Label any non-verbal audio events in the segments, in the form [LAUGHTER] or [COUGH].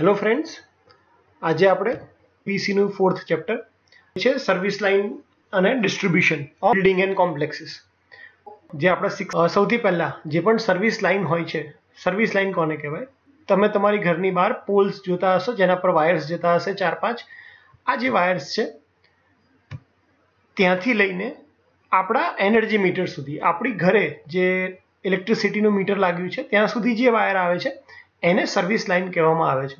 hello friends आज जे આપણે PC નું ફોર્થ ચેપ્ટર છે સર્વિસ લાઇન અને distribution or reading and complexes જે આપણો સૌથી પહેલા જે પણ સર્વિસ લાઇન હોય છે સર્વિસ લાઇન કોને કહેવાય તમે તમારી ઘરની બહાર પોલ્સ જોતા હશો જેના પર વાયર્સ જતા હશે ચાર પાંચ આ જે વાયર્સ છે ત્યાંથી લઈને આપણો એનર્જી મીટર સુધી આપણી ઘરે જે ઇલેક્ટ્રિસિટી નો મીટર લાગ્યો છે ત્યાં સુધી જે વાયર આવે છે એને સર્વિસ લાઇન કહેવામાં આવે છે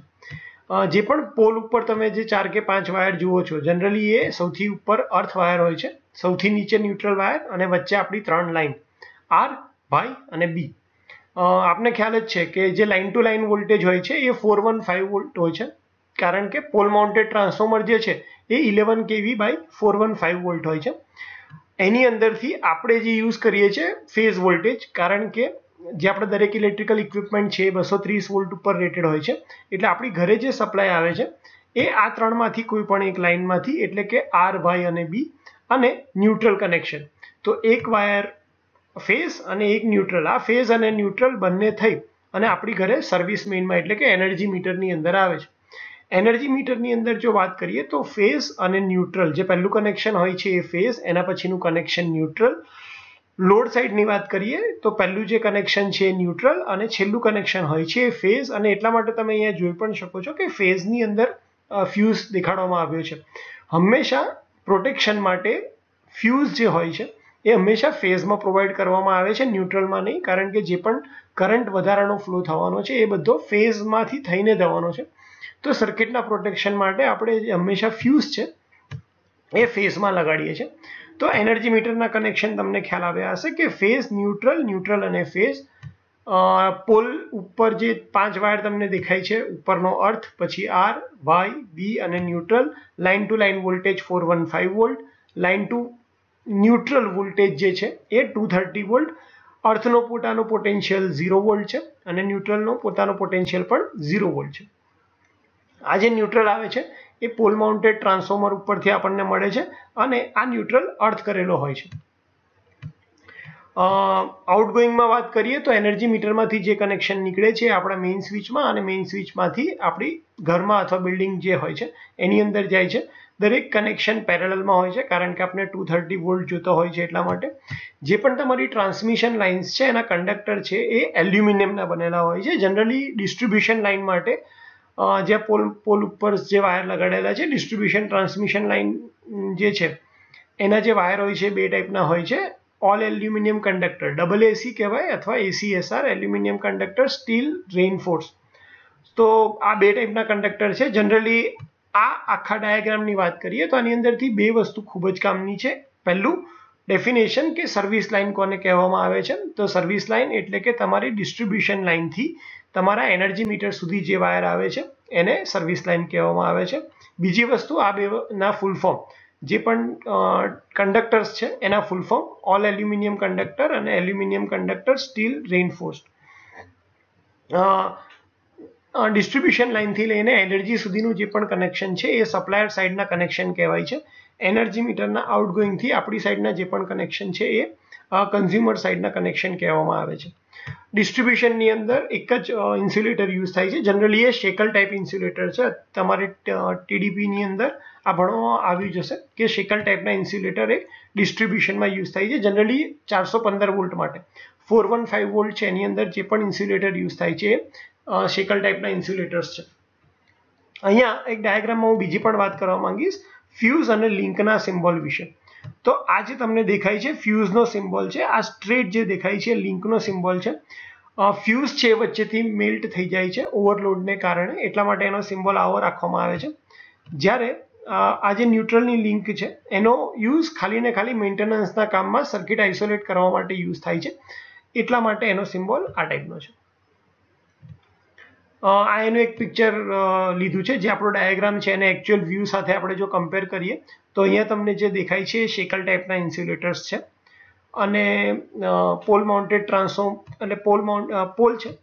અ જે પણ પોલ ઉપર તમે જે 4 કે 5 વાયર જુઓ છો જનરલી એ સૌથી ઉપર અર્થ વાયર હોય છે સૌથી નીચે ન્યુટ્રલ વાયર અને વચ્ચે આપણી ત્રણ લાઈન R વાય અને B આપને ખ્યાલ જ છે કે જે લાઈન ટુ લાઈન વોલ્ટેજ હોય છે એ 415 વોલ્ટ હોય છે કારણ કે પોલ માઉન્ટેડ ટ્રાન્સફોર્મર જે છે એ 11 કેવી બાય 415 વોલ્ટ હોય છે એની અંદરથી આપણે જે યુઝ કરીએ છે ફેઝ વોલ્ટેજ કારણ કે જે આપણે દરેક ઇલેક્ટ્રિકલ ઇક્વિપમેન્ટ છે એ 230 વોલ્ટ પર રેટेड હોય છે એટલે આપણી ઘરે જે સપ્લાય આવે છે એ આ ત્રણમાંથી કોઈ પણ એક લાઈનમાંથી એટલે કે R Y અને B અને ન્યુટ્રલ કનેક્શન તો એક વાયર ફેઝ અને એક ન્યુટ્રલ આ ફેઝ અને ન્યુટ્રલ બનને થઈ અને આપણી ઘરે સર્વિસ મેન માં એટલે કે એનર્જી મીટર ની અંદર આવે છે એનર્જી મીટર ની અંદર જો વાત કરીએ તો ફેઝ અને ન્યુટ્રલ જે પહેલું કનેક્શન હોય છે એ ફેઝ એના પછીનું કનેક્શન ન્યુટ્રલ લોડ સાઇડની વાત કરીએ તો પહેલું જે કનેક્શન છે ન્યુટ્રલ અને છેલ્લું કનેક્શન હોય છે ફેઝ અને એટલા માટે તમે અહીં જોઈ પણ શકો છો કે ફેઝની અંદર ફ્યુઝ દેખાડવામાં આવ્યો છે હંમેશા પ્રોટેક્શન માટે ફ્યુઝ જે હોય છે એ હંમેશા ફેઝમાં પ્રોવાઇડ કરવામાં આવે છે ન્યુટ્રલમાં નહીં કારણ કે જે પણ કરંટ વધારાનો ફ્લો થવાનો છે એ બધો ફેઝમાંથી થઈને જવાનો છે તો સર્કિટના પ્રોટેક્શન માટે આપણે જે હંમેશા ફ્યુઝ છે फेज में लगा दिए छे तो एनर्जी मीटर का कनेक्शन तुमने ख्याल आवे आसे कि फेज न्यूट्रल न्यूट्रल अने फेज पुल ऊपर जे पांच वायर तुमने दिखाई छे ऊपर नो अर्थ પછી r y b અને neutral line to line voltage 415 volt line to neutral voltage જે છે એ 230 વોલ્ટ અર્થ નો પોટા નો પોટેન્શિયલ 0 વોલ્ટ છે અને ન્યુટ્રલ નો પોતાનો પોટેન્શિયલ પણ 0 વોલ્ટ છે આ જે ન્યુટ્રલ આવે છે એ પોલ માઉન્ટેડ ટ્રાન્સફોર્મર ઉપરથી આપણને મળે છે અને આ ન્યુટ્રલ અર્થ કરેલો હોય છે આઉટગોઈંગમાં વાત કરીએ તો એનર્જી મીટરમાંથી જે કનેક્શન નીકળે છે આપણા મેઇન સ્વિચમાં અને મેઇન સ્વિચમાંથી આપણી ઘરમાં અથવા બિલ્ડિંગ જે હોય છે એની અંદર જાય છે દરેક કનેક્શન પેરેલલમાં હોય છે કારણ કે આપણે ટુ થર્ટી વોલ્ટ જોતો હોય છે એટલા માટે જે પણ તમારી ટ્રાન્સમિશન લાઇન્સ છે એના કંડક્ટર છે એ એલ્યુમિનિયમના બનેલા હોય છે જનરલી ડિસ્ટ્રીબ્યુશન લાઇન માટે અ જે પોલ પોલ ઉપર જે વાયર લગાડેલા છે ડિસ્ટ્રિબ્યુશન ટ્રાન્સમિશન લાઈન જે છે એના જે વાયર હોય છે બે ટાઈપના હોય છે all aluminium conductor double AC કહેવાય અથવા ACSR aluminium conductor steel reinforce તો આ બે ટાઈપના કન્ડક્ટર છે જનરલી આ આખા ડાયાગ્રામની વાત કરીએ તો આની અંદરથી બે વસ્તુ ખૂબ જ કામની છે પહેલું ડેફિનેશન કે સર્વિસ લાઈન કોને કહેવામાં આવે છે તો સર્વિસ લાઈન એટલે કે તમારી ડિસ્ટ્રિબ્યુશન લાઈન થી તમારા એનર્જી મીટર સુધી જે વાયર આવે છે એને સર્વિસ લાઇન કહેવામાં આવે છે બીજી વસ્તુ આ બે ના ફૂલ ફોર્મ જે પણ કન્ડક્ટરસ છે એના full form all aluminium conductor અને aluminium conductor steel reinforced uh distribution line થી લઈને એનર્જી સુધીનો જે પણ કનેક્શન છે એ સપ્લાયર સાઇડના કનેક્શન કહેવાય છે એનર્જી મીટરના આઉટગોઇંગ થી આપણી સાઇડના જે પણ કનેક્શન છે એ કન્ઝ્યુમર સાઇડના કનેક્શન કહેવામાં આવે છે डिस्ट्रीब्यूशन ની અંદર એક જ ઇન્સ્યુલેટર યુઝ થાય છે જનરલી એ શેકલ ટાઈપ ઇન્સ્યુલેટર છે તમારી TDP ની અંદર આ પણ આવી જશે કે શેકલ ટાઈપ ના ઇન્સ્યુલેટર એક ડિસ્ટ્રિબ્યુશન માં યુઝ થાય છે જનરલી 415 વોલ્ટ માટે 415 વોલ્ટ છે એની અંદર જે પણ ઇન્સ્યુલેટર યુઝ થાય છે શેકલ ટાઈપ ના ઇન્સ્યુલેટર્સ છે અહીંયા એક ડાયાગ્રામ માં હું બીજી પણ વાત કરવા માંગી ફ્યુઝ અને લિંક ના સિમ્બોલ વિશે તો આજે તમને દેખાઈ છે ફ્યુઝ નો સિમ્બોલ છે આ સ્ટ્રેટ જે દેખાઈ છે લિંક નો સિમ્બોલ છે ફ્યુઝ છે વચ્ચે થી મેલ્ટ થઈ જાય છે ઓવરલોડ ને કારણે એટલા માટે એનો સિમ્બોલ આવા રાખવામાં આવે છે જ્યારે આ જે ન્યુટ્રલ ની લિંક છે એનો યુઝ ખાલી ને ખાલી મેન્ટેનન્સ ના કામ માં સર્કિટ આઇસોલેટ કરવા માટે યુઝ થાય છે એટલા માટે એનો સિમ્બોલ આ ટાઇપ નો છે આ એનું એક પિક્ચર લીધું છે જે આપણો ડાયાગ્રામ છે એને એકચ્યુઅલ વ્યૂ સાથે આપણે જો કમ્પેર કરીએ તો અહીંયા તમને જે દેખાય છે એ શેકલ ટાઈપના ઇન્સ્યુલેટર્સ છે અને પોલ માઉન્ટેડ ટ્રાન્સફોર્મ અને પોલ માઉન્ટ પોલ છે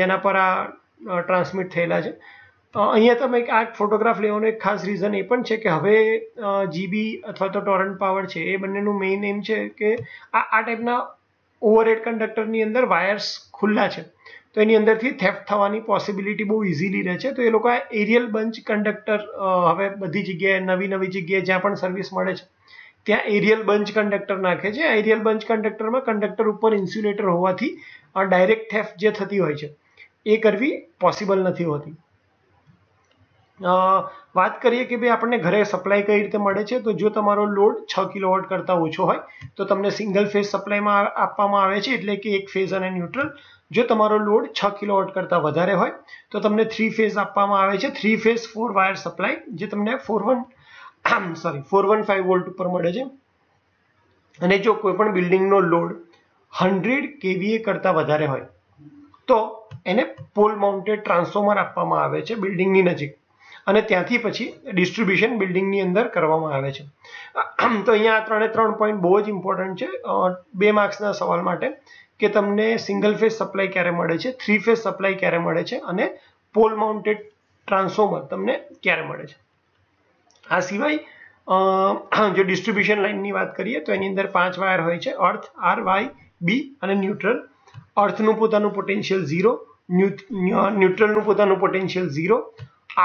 જેના પર આ ટ્રાન્સમિટ થયેલા છે અહીંયા તમે આ ફોટોગ્રાફ લેવાનો એક ખાસ રીઝન એ પણ છે કે હવે જીબી અથવા તો ટોરન્ટ પાવર છે એ બંનેનું મેઇન એમ છે કે આ આ ટાઈપના ઓવરહેડ કંડક્ટરની અંદર વાયર્સ ખુલ્લા છે તો એની અંદરથી થેફ થવાની પોસિબિલિટી બહુ ઈઝીલી રહે છે તો એ લોકો એરિયલ બંચ કન્ડક્ટર હવે બધી જગ્યાએ નવી નવી જગ્યાએ જ્યાં પણ સર્વિસ મળે છે ત્યાં એરિયલ બંચ કન્ડક્ટર નાખે છે એરિયલ બંચ કન્ડક્ટર માં કન્ડક્ટર ઉપર ઇન્સ્યુલેટર હોવાથી ડાયરેક્ટ થેફ જે થતી હોય છે એ કરવી પોસિબલ નથી હોતી અ વાત કરીએ કે ભાઈ આપણે ઘરે સપ્લાય કઈ રીતે મળે છે તો જો તમારો લોડ 6 kW કરતા ઓછો હોય તો તમને સિંગલ ફેઝ સપ્લાય માં આપવામાં આવે છે એટલે કે એક ફેઝ અને ન્યુટ્રલ જો તમારો લોડ છ કિલો કિલોવોટ કરતાં વધારે હોય તો તમને થ્રી ફેઝ આપવામાં આવે છે three phase four wire supply જે તમને four one sorry four one five volt ઉપર મળે છે અને જો કોઈપણ બિલ્ડિંગનો લોડ હંડ્રેડ કેવીએ કરતાં વધારે હોય તો એને પોલ માઉન્ટેડ ટ્રાન્સફોર્મર આપવામાં આવે છે બિલ્ડિંગની નજીક અને ત્યાંથી પછી ડિસ્ટ્રીબ્યુશન બિલ્ડિંગની અંદર કરવામાં આવે છે [COUGHS] તો અહીંયા આ ત્રણે ત્રણ પોઈન્ટ બહુ જ ઇમ્પોર્ટન્ટ છે બે માર્ક્સના સવાલ માટે કે તમને સિંગલ ફેઝ સપ્લાય ક્યારે મળે છે થ્રી ફેઝ સપ્લાય ક્યારે મળે છે અને પોલ માઉન્ટેડ ટ્રાન્સફોર્મર તમને ક્યારે મળે છે આ સિવાય જો ડિસ્ટ્રીબ્યુશન લાઇનની વાત કરીએ તો એની અંદર પાંચ વાયર હોય છે અર્થ આર વાય બી અને ન્યુટ્રલ અર્થનું પોતાનું પોટેન્શિયલ ઝીરો ન્યુટ્રલનું પોતાનું પોટેન્શિયલ ઝીરો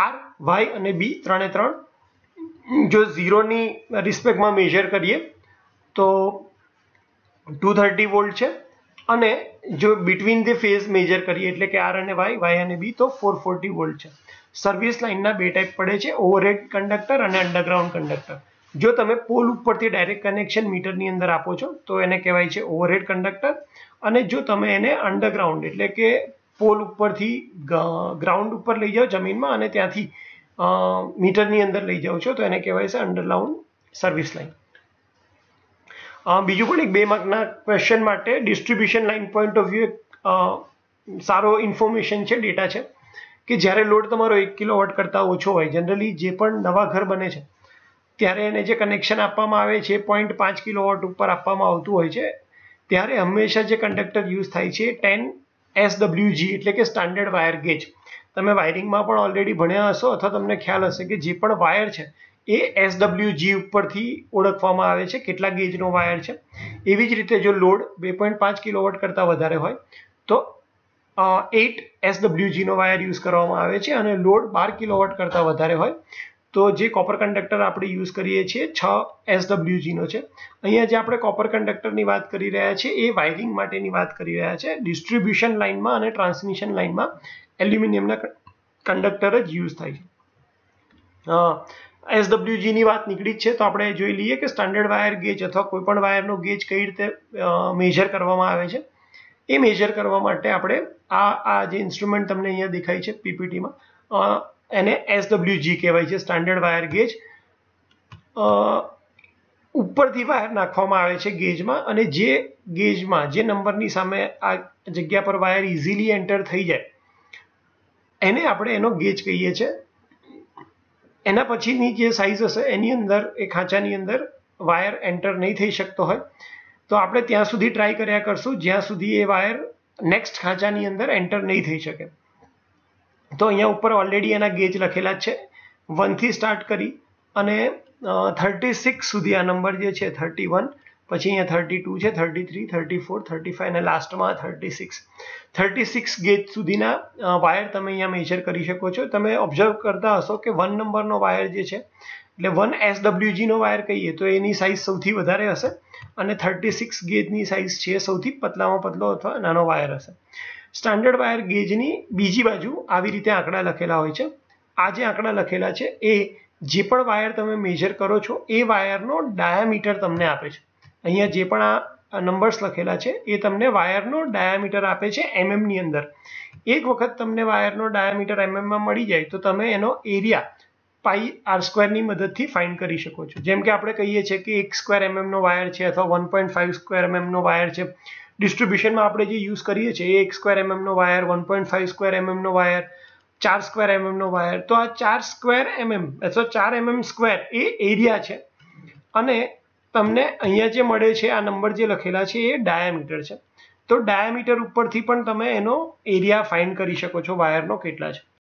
આર વાય અને બી ત્રણે ત્રણ જો ઝીરોની રિસ્પેક્ટમાં મેજર કરીએ તો ટુ થર્ટી વોલ્ટ છે અને જો બિટવીન ધ ફેઝ મેજર કરીએ એટલે કે આર અને વાય વાય અને બી તો ફોર ફોર્ટી વોલ્ટ છે સર્વિસ લાઇનના બે ટાઈપ પડે છે ઓવરહેડ કંડક્ટર અને અંડરગ્રાઉન્ડ કંડક્ટર જો તમે પોલ ઉપરથી ડાયરેક્ટ કનેક્શન મીટરની અંદર આપો છો તો એને કહેવાય છે ઓવરહેડ કંડક્ટર અને જો તમે એને અંડરગ્રાઉન્ડ એટલે કે પોલ ઉપરથી ગ્રાઉન્ડ ઉપર લઈ જાઓ જમીનમાં અને ત્યાંથી મીટરની અંદર લઈ જાઓ છો તો એને કહેવાય છે અંડરગ્રાઉન્ડ સર્વિસ લાઇન અહમ બીજું પણ એક 2 માર્ક ના ક્વેશ્ચન માટે distribution line point of view એક સારો ઇન્ફોર્મેશન છે ડેટા છે કે જ્યારે લોડ તમારો 1 kW કરતા ઓછો હોય જનરલી જે પણ નવા ઘર બને છે ત્યારે એને જે કનેક્શન આપવામાં આવે છે 0.5 kW ઉપર આપવામાં આવતું હોય છે ત્યારે હંમેશા જે કન્ડક્ટર યુઝ થાય છે 10 SWG એટલે કે સ્ટાન્ડર્ડ વાયર ગેજ તમે વાયરિંગ માં પણ ઓલરેડી ભણ્યા હશે અથવા તમને ખ્યાલ હશે કે જે પણ વાયર છે એ اسડબલ્યુજી ઉપરથી ઓળખવામાં આવે છે કેટલા ગેજનો વાયર છે એવી જ રીતે જો લોડ 2.5 કિલોવટ કરતાં વધારે હોય તો 8 اسડબલ્યુજીનો વાયર યુઝ કરવામાં આવે છે અને લોડ 12 કિલોવટ કરતાં વધારે હોય તો જે કોપર કન્ડક્ટર આપણે યુઝ કરીએ છીએ 6 اسડબલ્યુજીનો છે અહીંયા જે આપણે કોપર કન્ડક્ટરની વાત કરી રહ્યા છે એ વાયરિંગ માટેની વાત કરી રહ્યા છે ડિસ્ટ્રિબ્યુશન લાઈનમાં અને ટ્રાન્સમિશન લાઈનમાં એલ્યુમિનિયમનો કન્ડક્ટર જ યુઝ થાય છે એસડબ્લ્યુજી ની વાત નીકળી જ છે તો આપણે જોઈ લઈએ કે સ્ટાન્ડર્ડ વાયર ગેજ અથવા કોઈપણ વાયરનો ગેજ કઈ રીતે મેજર કરવામાં આવે છે એ મેજર કરવા માટે આપણે આ આ જે ઇન્સ્ટ્રુમેન્ટ તમને અહીંયા દેખાય છે પીપીટીમાં એને એસડબ્લ્યુજી કહેવાય છે સ્ટાન્ડર્ડ વાયર ગેજ ઉપરથી વાયર નાખવામાં આવે છે ગેજમાં અને જે ગેજમાં જે નંબરની સામે આ જગ્યા પર વાયર ઇઝીલી એન્ટર થઈ જાય એને આપણે એનો ગેજ કહીએ છીએ એના પછી ની જે સાઈઝ હશે એની અંદર એ ખાચા ની અંદર વાયર એન્ટર નહી થઈ શકતો હોય તો આપણે ત્યાં સુધી ટ્રાય કર્યા કરશું જ્યાં સુધી એ વાયર નેક્સ્ટ ખાચા ની અંદર એન્ટર નહી થઈ શકે તો અહીંયા ઉપર ઓલરેડી એના ગેજ લખેલા છે 1 થી સ્ટાર્ટ કરી અને 36 સુધી આ નંબર જે છે 31 પછી અહીંયા 32 છે 33 34 35 અને લાસ્ટમાં 36 36 ગેજ સુધીના વાયર તમે અહીંયા મેજર કરી શકો છો તમે ઓબ્ઝર્વ કરતા હશો કે 1 નંબરનો વાયર જે છે એટલે 1 SWG નો વાયર કહીએ તો એની સાઈઝ સૌથી વધારે હશે અને 36 ગેજની સાઈઝ છે સૌથી પાતળામાં પાતળો અથવા નાનો વાયર હશે સ્ટાન્ડર્ડ વાયર ગેજની બીજી બાજુ આવી રીતે આંકડા લખેલા હોય છે આ જે આંકડા લખેલા છે એ જે પણ વાયર તમે મેજર કરો છો એ વાયરનો ડાયામીટર તમને આપે છે અહીંયા જે પણ આ નંબર્સ લખેલા છે એ તમને વાયરનો ડાયામીટર આપે છે mm ની અંદર એક વખત તમને વાયરનો ડાયામીટર mm માં મળી જાય તો તમે એનો એરિયા πr² ની મદદથી ફાઇન્ડ કરી શકો છો જેમ કે આપણે કહીએ છીએ કે 1² mm નો વાયર છે અથવા 1.5² mm નો વાયર છે ડિસ્ટ્રિબ્યુશનમાં આપણે જે યુઝ કરીએ છીએ 1² mm નો વાયર 1.5² mm નો વાયર 4² mm નો વાયર તો આ 4² mm એટલે કે 4 mm² એ એરિયા છે અને તમને અહીંયા જે મળે છે આ નંબર જે લખેલા છે એ ડાયામીટર છે તો ડાયામીટર ઉપરથી પણ તમે એનો એરિયા ફાઇન્ડ કરી શકો છો વાયરનો કેટલા છે